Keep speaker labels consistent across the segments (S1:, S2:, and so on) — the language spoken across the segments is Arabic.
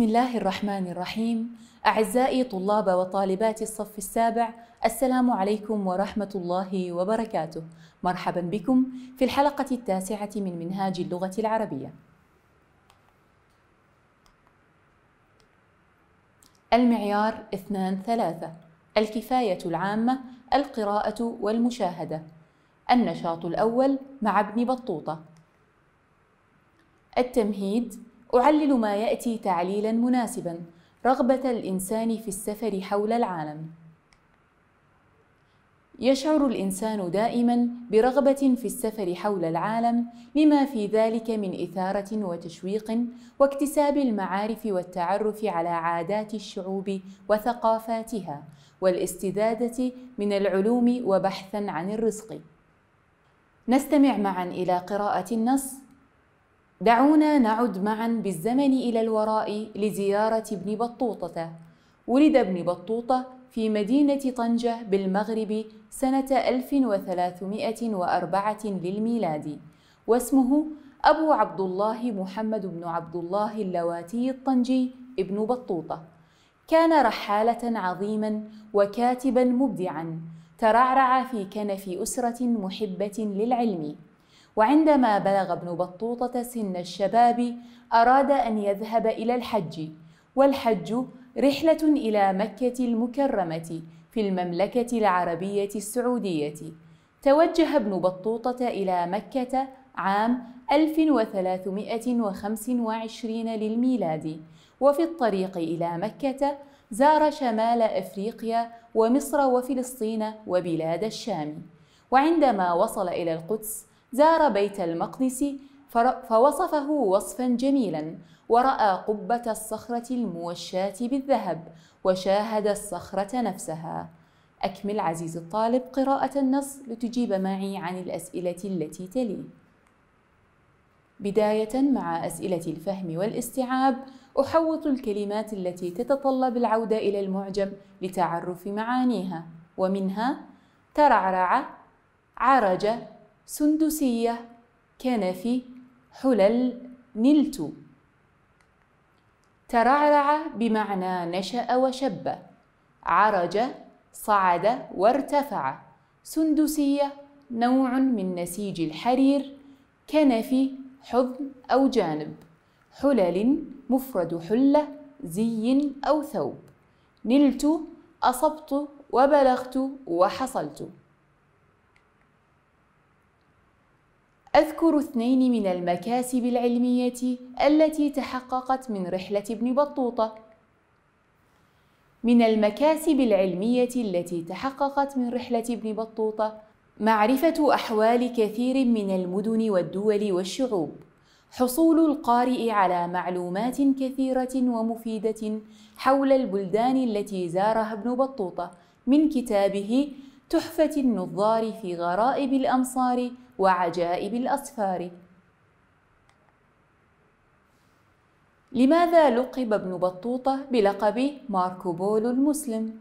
S1: بسم الله الرحمن الرحيم اعزائي طلاب وطالبات الصف السابع السلام عليكم ورحمه الله وبركاته مرحبا بكم في الحلقه التاسعه من منهاج اللغه العربيه المعيار اثنان ثلاثه الكفايه العامه القراءه والمشاهده النشاط الاول مع ابن بطوطه التمهيد أعلل ما يأتي تعليلا مناسبا رغبة الإنسان في السفر حول العالم يشعر الإنسان دائما برغبة في السفر حول العالم لما في ذلك من إثارة وتشويق واكتساب المعارف والتعرف على عادات الشعوب وثقافاتها والاستزادة من العلوم وبحثا عن الرزق. نستمع معا إلى قراءة النص دعونا نعد معا بالزمن إلى الوراء لزيارة ابن بطوطة ولد ابن بطوطة في مدينة طنجة بالمغرب سنة 1304 للميلاد واسمه أبو عبد الله محمد بن عبد الله اللواتي الطنجي ابن بطوطة كان رحالة عظيما وكاتبا مبدعا ترعرع في كنف أسرة محبة للعلم وعندما بلغ ابن بطوطة سن الشباب أراد أن يذهب إلى الحج والحج رحلة إلى مكة المكرمة في المملكة العربية السعودية توجه ابن بطوطة إلى مكة عام 1325 للميلاد وفي الطريق إلى مكة زار شمال أفريقيا ومصر وفلسطين وبلاد الشام وعندما وصل إلى القدس زار بيت المقدس فوصفه وصفا جميلا ورأى قبة الصخرة الموشاة بالذهب وشاهد الصخرة نفسها أكمل عزيز الطالب قراءة النص لتجيب معي عن الأسئلة التي تلي بداية مع أسئلة الفهم والاستيعاب أحوط الكلمات التي تتطلب العودة إلى المعجم لتعرف معانيها ومنها ترعرع عرج سندسية كنفي حلل نلت ترعرع بمعنى نشأ وشب عرج صعد وارتفع سندسية نوع من نسيج الحرير كنفي حضن أو جانب حلل مفرد حلة زي أو ثوب نلت أصبت وبلغت وحصلت أذكر اثنين من المكاسب العلمية التي تحققت من رحلة ابن بطوطة. من المكاسب العلمية التي تحققت من رحلة ابن بطوطة معرفة أحوال كثير من المدن والدول والشعوب، حصول القارئ على معلومات كثيرة ومفيدة حول البلدان التي زارها ابن بطوطة من كتابه تحفة النظار في غرائب الأمصار وعجائب الأصفار لماذا لقب ابن بطوطة بلقب ماركو بولو المسلم؟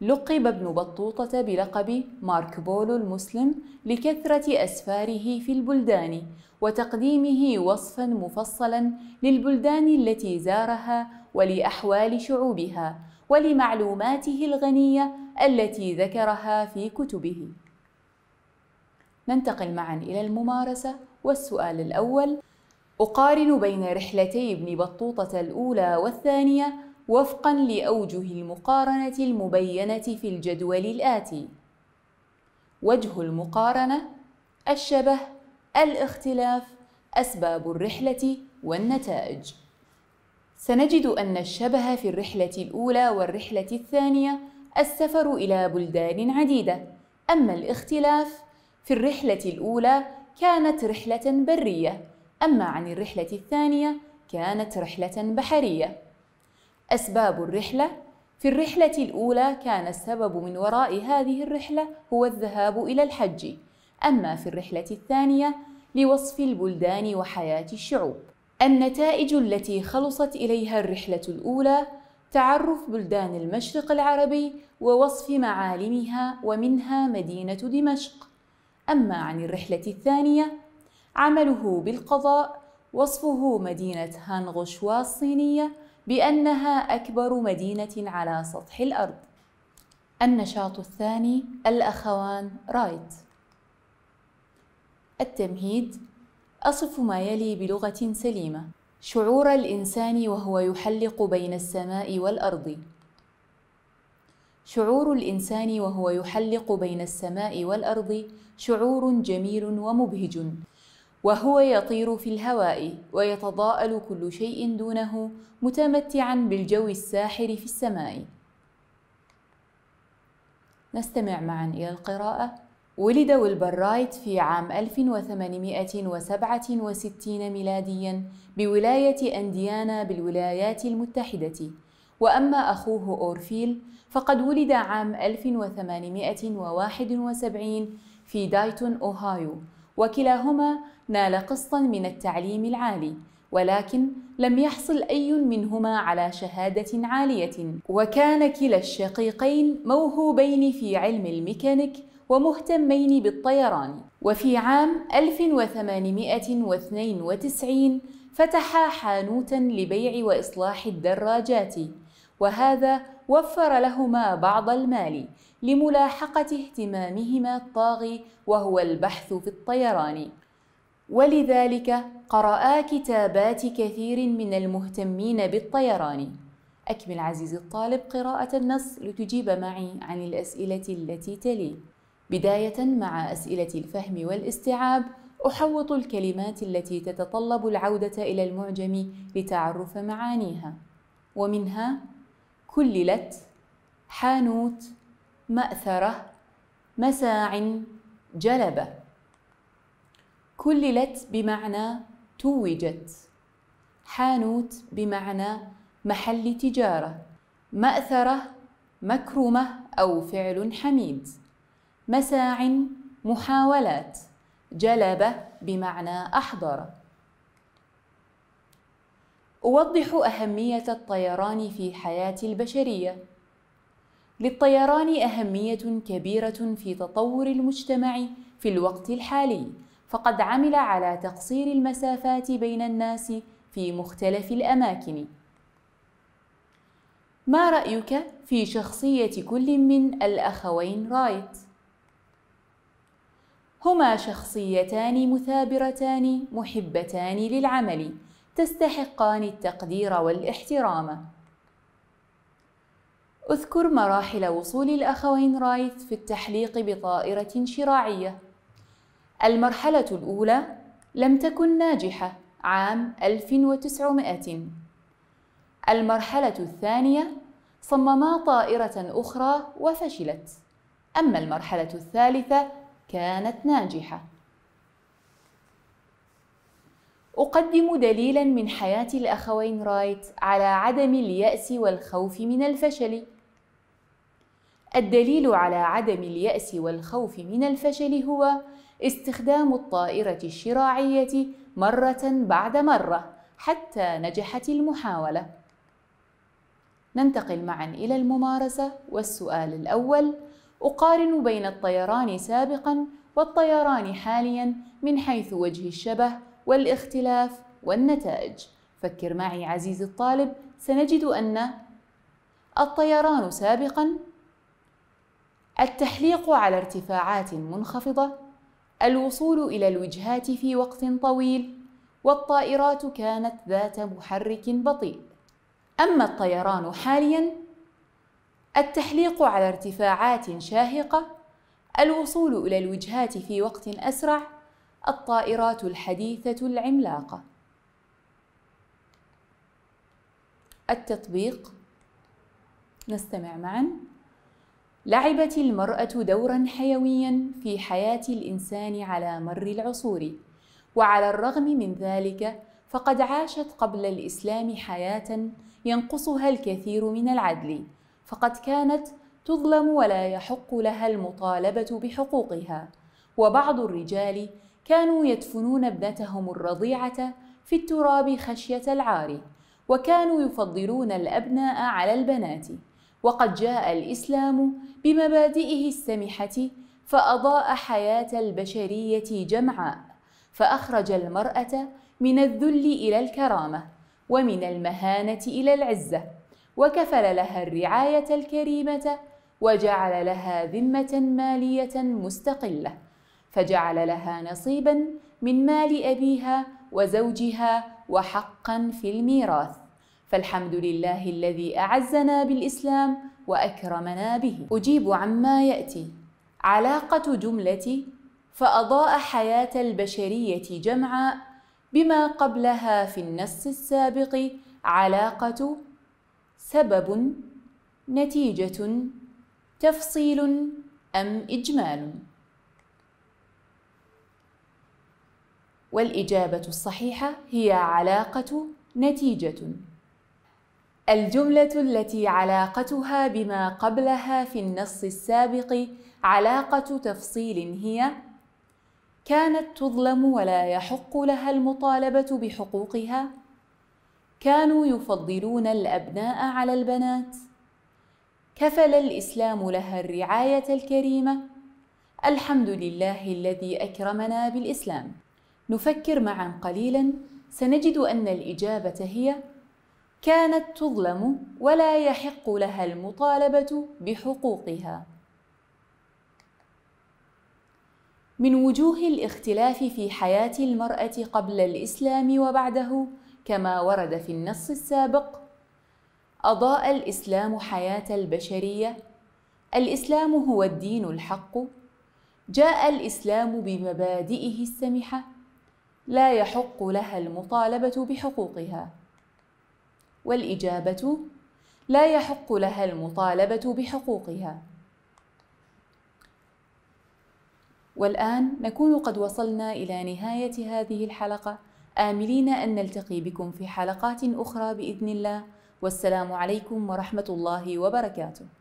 S1: لقب ابن بطوطة بلقب مارك بولو المسلم لكثرة أسفاره في البلدان وتقديمه وصفا مفصلا للبلدان التي زارها ولأحوال شعوبها ولمعلوماته الغنية التي ذكرها في كتبه ننتقل معا إلى الممارسة والسؤال الأول أقارن بين رحلتي ابن بطوطة الأولى والثانية وفقا لأوجه المقارنة المبينة في الجدول الآتي وجه المقارنة الشبه الاختلاف أسباب الرحلة والنتائج سنجد أن الشبه في الرحلة الأولى والرحلة الثانية السفر إلى بلدان عديدة أما الاختلاف في الرحلة الأولى كانت رحلة برية أما عن الرحلة الثانية كانت رحلة بحرية أسباب الرحلة في الرحلة الأولى كان السبب من وراء هذه الرحلة هو الذهاب إلى الحج أما في الرحلة الثانية لوصف البلدان وحياة الشعوب النتائج التي خلصت إليها الرحلة الأولى تعرف بلدان المشرق العربي ووصف معالمها ومنها مدينة دمشق أما عن الرحلة الثانية عمله بالقضاء وصفه مدينة هانغوشوا الصينية بأنها أكبر مدينة على سطح الأرض النشاط الثاني الأخوان رايت التمهيد أصف ما يلي بلغة سليمة شعور الإنسان وهو يحلق بين السماء والأرض شعور الإنسان وهو يحلق بين السماء والأرض شعور جميل ومبهج وهو يطير في الهواء ويتضاءل كل شيء دونه متمتعا بالجو الساحر في السماء نستمع معا إلى القراءة ولد ويلبر رايت في عام 1867 ميلاديا بولاية أنديانا بالولايات المتحدة وأما أخوه أورفيل فقد ولد عام 1871 في دايتون أوهايو وكلاهما نال قسطا من التعليم العالي ولكن لم يحصل أي منهما على شهادة عالية وكان كلا الشقيقين موهوبين في علم الميكانيك ومهتمين بالطيران وفي عام 1892 فتحا حانوتا لبيع وإصلاح الدراجات وهذا وفر لهما بعض المال لملاحقة اهتمامهما الطاغي وهو البحث في الطيران ولذلك قرأ كتابات كثير من المهتمين بالطيران أكمل عزيزي الطالب قراءة النص لتجيب معي عن الأسئلة التي تلي بداية مع أسئلة الفهم والاستيعاب أحوط الكلمات التي تتطلب العودة إلى المعجم لتعرف معانيها ومنها كللت حانوت مأثرة مساع جلبة كللت بمعنى توجت حانوت بمعنى محل تجارة مأثرة مكرمة أو فعل حميد مساع محاولات جلب بمعنى أحضر أوضح أهمية الطيران في حياة البشرية. للطيران أهمية كبيرة في تطور المجتمع في الوقت الحالي، فقد عمل على تقصير المسافات بين الناس في مختلف الأماكن. ما رأيك في شخصية كل من الأخوين رايت؟ هما شخصيتان مثابرتان محبتان للعمل تستحقان التقدير والاحترام اذكر مراحل وصول الأخوين رايت في التحليق بطائرة شراعية المرحلة الأولى لم تكن ناجحة عام 1900 المرحلة الثانية صمما طائرة أخرى وفشلت أما المرحلة الثالثة كانت ناجحة أقدم دليلا من حياة الأخوين رايت على عدم اليأس والخوف من الفشل. الدليل على عدم اليأس والخوف من الفشل هو استخدام الطائرة الشراعية مرة بعد مرة حتى نجحت المحاولة. ننتقل معا إلى الممارسة والسؤال الأول أقارن بين الطيران سابقا والطيران حاليا من حيث وجه الشبه والاختلاف والنتائج فكر معي عزيزي الطالب سنجد أن الطيران سابقا التحليق على ارتفاعات منخفضة الوصول إلى الوجهات في وقت طويل والطائرات كانت ذات محرك بطيء أما الطيران حاليا التحليق على ارتفاعات شاهقة الوصول إلى الوجهات في وقت أسرع الطائرات الحديثة العملاقة التطبيق نستمع معا لعبت المرأة دورا حيويا في حياة الإنسان على مر العصور وعلى الرغم من ذلك فقد عاشت قبل الإسلام حياة ينقصها الكثير من العدل فقد كانت تظلم ولا يحق لها المطالبة بحقوقها وبعض الرجال كانوا يدفنون ابنتهم الرضيعة في التراب خشية العار وكانوا يفضلون الأبناء على البنات وقد جاء الإسلام بمبادئه السمحة فأضاء حياة البشرية جمعاء فأخرج المرأة من الذل إلى الكرامة ومن المهانة إلى العزة وكفل لها الرعاية الكريمة وجعل لها ذمة مالية مستقلة فجعل لها نصيبا من مال أبيها وزوجها وحقا في الميراث فالحمد لله الذي أعزنا بالإسلام وأكرمنا به أجيب عما يأتي علاقة جملة فأضاء حياة البشرية جمعاء بما قبلها في النص السابق علاقة سبب نتيجة تفصيل أم إجمال والإجابة الصحيحة هي علاقة نتيجة الجملة التي علاقتها بما قبلها في النص السابق علاقة تفصيل هي كانت تظلم ولا يحق لها المطالبة بحقوقها كانوا يفضلون الأبناء على البنات كفل الإسلام لها الرعاية الكريمة الحمد لله الذي أكرمنا بالإسلام نفكر معا قليلا سنجد أن الإجابة هي كانت تظلم ولا يحق لها المطالبة بحقوقها من وجوه الاختلاف في حياة المرأة قبل الإسلام وبعده كما ورد في النص السابق أضاء الإسلام حياة البشرية الإسلام هو الدين الحق جاء الإسلام بمبادئه السمحة لا يحق لها المطالبة بحقوقها والإجابة لا يحق لها المطالبة بحقوقها والآن نكون قد وصلنا إلى نهاية هذه الحلقة آملين أن نلتقي بكم في حلقات أخرى بإذن الله والسلام عليكم ورحمة الله وبركاته